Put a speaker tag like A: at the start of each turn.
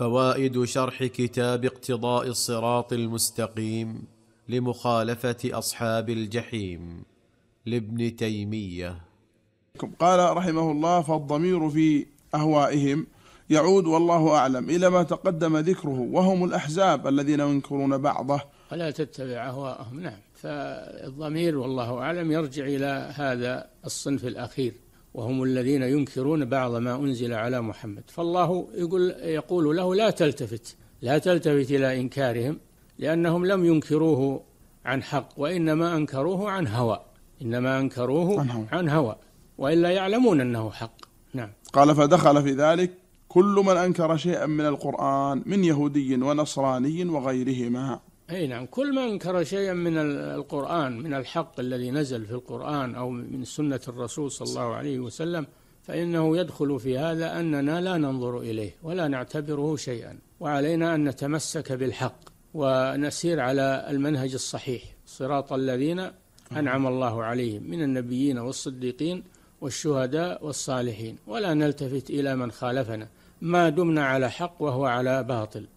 A: فوائد شرح كتاب اقتضاء الصراط المستقيم لمخالفه اصحاب الجحيم لابن تيميه
B: قال رحمه الله فالضمير في اهوائهم يعود والله اعلم الى ما تقدم ذكره وهم الاحزاب الذين ينكرون بعضه
C: فلا تتبع اهواءهم نعم فالضمير والله اعلم يرجع الى هذا الصنف الاخير وهم الذين ينكرون بعض ما أنزل على محمد فالله يقول, يقول له لا تلتفت لا تلتفت إلى إنكارهم لأنهم لم ينكروه عن حق وإنما أنكروه عن هوى إنما أنكروه عن هوى, عن هوى
B: وإلا يعلمون أنه حق نعم قال فدخل في ذلك كل من أنكر شيئا من القرآن من يهودي ونصراني وغيرهما
C: أي نعم كل من أنكر شيئا من القرآن من الحق الذي نزل في القرآن أو من سنة الرسول صلى الله عليه وسلم فإنه يدخل في هذا أننا لا ننظر إليه ولا نعتبره شيئا وعلينا أن نتمسك بالحق ونسير على المنهج الصحيح صراط الذين أنعم الله عليهم من النبيين والصديقين والشهداء والصالحين ولا نلتفت إلى من خالفنا ما دمنا على حق وهو على باطل